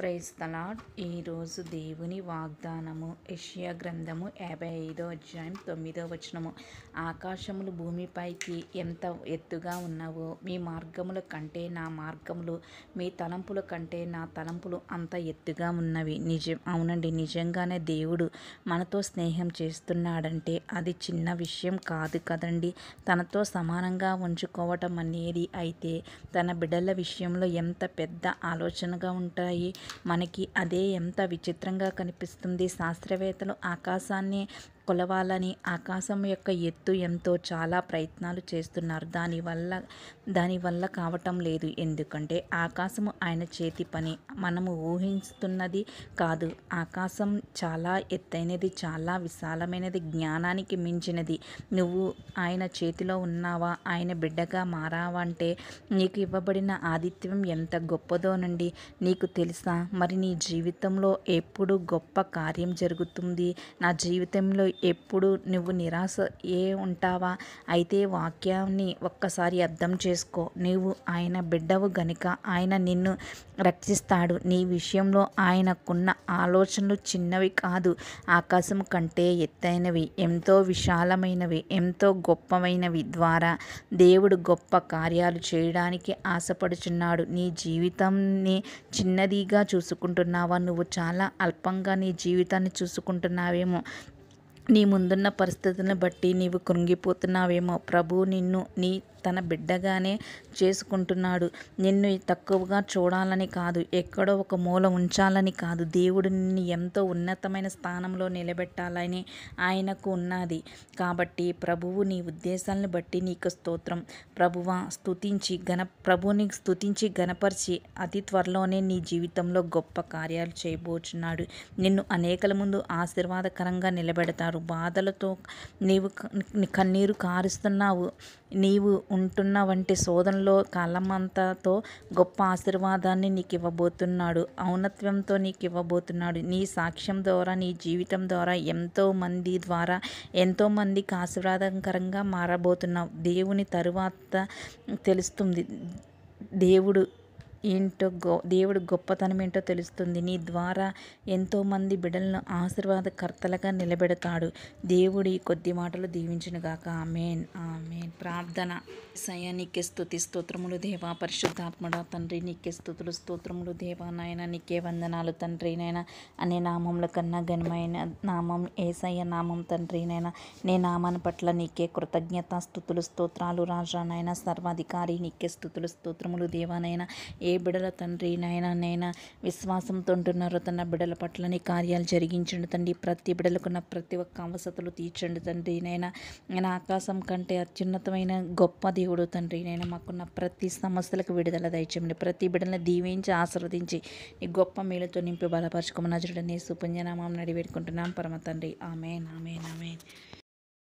praise ఈరోజు దేవుని వాగ్దానము యష్యా గ్రంథము యాభై ఐదో అధ్యాయం తొమ్మిదో వచనము ఆకాశములు భూమిపైకి ఎంత ఎత్తుగా ఉన్నావో మీ మార్గముల కంటే నా మార్గములు మీ తలంపుల కంటే నా తలంపులు అంత ఎత్తుగా ఉన్నవి నిజం అవునండి నిజంగానే దేవుడు మనతో స్నేహం చేస్తున్నాడంటే అది చిన్న విషయం కాదు కదండి తనతో సమానంగా ఉంచుకోవటం అనేది అయితే తన బిడ్డల విషయంలో ఎంత పెద్ద ఆలోచనగా ఉంటాయి మనకి అదే ఎంత విచిత్రంగా కనిపిస్తుంది శాస్త్రవేత్తలు ఆకాశాన్ని కొలవాలని ఆకాశం యొక్క ఎత్తు ఎంతో చాలా ప్రయత్నాలు చేస్తున్నారు దానివల్ల దానివల్ల కావటం లేదు ఎందుకంటే ఆకాశము ఆయన చేతి పని మనము ఊహిస్తున్నది కాదు ఆకాశం చాలా ఎత్తైనది చాలా విశాలమైనది జ్ఞానానికి మించినది నువ్వు ఆయన చేతిలో ఉన్నావా ఆయన బిడ్డగా మారావా అంటే నీకు ఇవ్వబడిన ఆదిత్యం ఎంత గొప్పదో నుండి నీకు తెలుసా మరి నీ జీవితంలో ఎప్పుడు గొప్ప కార్యం జరుగుతుంది నా జీవితంలో ఎప్పుడు నువ్వు నిరాశ ఏ ఉంటావా అయితే వాక్యాన్ని ఒక్కసారి అర్థం చేసుకో నీవు ఆయన బిడ్డవు గనుక ఆయన నిన్ను రక్షిస్తాడు నీ విషయంలో ఆయనకున్న ఆలోచనలు చిన్నవి కాదు ఆకాశం కంటే ఎత్తైనవి ఎంతో విశాలమైనవి ఎంతో గొప్పమైనవి ద్వారా దేవుడు గొప్ప కార్యాలు చేయడానికి ఆశపడుచున్నాడు నీ జీవితాన్ని చిన్నదిగా చూసుకుంటున్నావా నువ్వు చాలా అల్పంగా నీ జీవితాన్ని చూసుకుంటున్నావేమో నీ ముందున్న పరిస్థితిని బట్టి నీవు కృంగిపోతున్నావేమో ప్రభు నిన్ను నీ తన బిడ్డగానే చేసుకుంటున్నాడు నిన్ను తక్కువగా చూడాలని కాదు ఎక్కడో ఒక మూల ఉంచాలని కాదు దేవుడు నిన్ను ఎంతో ఉన్నతమైన స్థానంలో నిలబెట్టాలని ఆయనకు ఉన్నది కాబట్టి ప్రభువు నీ ఉద్దేశాలను బట్టి నీకు స్తోత్రం ప్రభువ స్తుతించి గణ ప్రభుని స్తుతించి గణపరిచి అతి త్వరలోనే నీ జీవితంలో గొప్ప కార్యాలు చేయబోచున్నాడు నిన్ను అనేకల ముందు ఆశీర్వాదకరంగా నిలబెడతారు బాధలతో నీవు కన్నీరు కారుస్తున్నావు నీవు ఉంటున్న వంటి శోధనలో కాలమంతతో గొప్ప ఆశీర్వాదాన్ని నీకు ఇవ్వబోతున్నాడు ఔనత్వంతో నీకు ఇవ్వబోతున్నాడు నీ సాక్ష్యం ద్వారా నీ జీవితం ద్వారా ఎంతోమంది ద్వారా ఎంతోమందికి ఆశీర్వాదకరంగా మారబోతున్నావు దేవుని తరువాత తెలుస్తుంది దేవుడు ఏంటో గో దేవుడు గొప్పతనం ఏంటో తెలుస్తుంది నీ ద్వారా ఎంతోమంది బిడ్డలను ఆశీర్వాదకర్తలుగా నిలబెడతాడు దేవుడి కొద్ది మాటలు దీవించినగాక ఆమెన్ ఆమెన్ ప్రార్థన సయ నీకే స్థుతి స్తోత్రములు దేవా పరిశుద్ధాత్మడా తండ్రి నీకే స్థుతులు స్తోత్రములు దేవా నాయన నీకే వందనాలు తండ్రి నాయన అనే నామముల కన్నా ఘనమైన నామం సయ్య నామం తండ్రి నాయన నే నామాన్ని పట్ల నీకే కృతజ్ఞత స్థుతులు స్తోత్రాలు రాజా నాయన సర్వాధికారి నీకే స్థుతులు స్తోత్రములు దేవానైనా ఏ బిడల తండ్రి నాయన నైనా విశ్వాసంతో ఉంటున్నారో తన బిడల పట్ల నీ కార్యాలు జరిగించండి తండ్రి ప్రతి బిడలకున్న ప్రతి ఒక్క అవసతులు తీర్చండి తండ్రి నైనా నేను ఆకాశం కంటే అత్యున్నతమైన గొప్ప దేవుడు తండ్రి నేను మాకున్న ప్రతి సమస్యలకు విడుదల దయచేయండి ప్రతి బిడ్డలను దీవించి ఆశీర్వదించి నీ గొప్ప మేలుతో నింపి బలపరచుకోమని అజుడని సుపుణ్యనామం నడి పెట్టుకుంటున్నాం పరమ తండ్రి ఆమెన్ ఆమెన్ ఆమెన్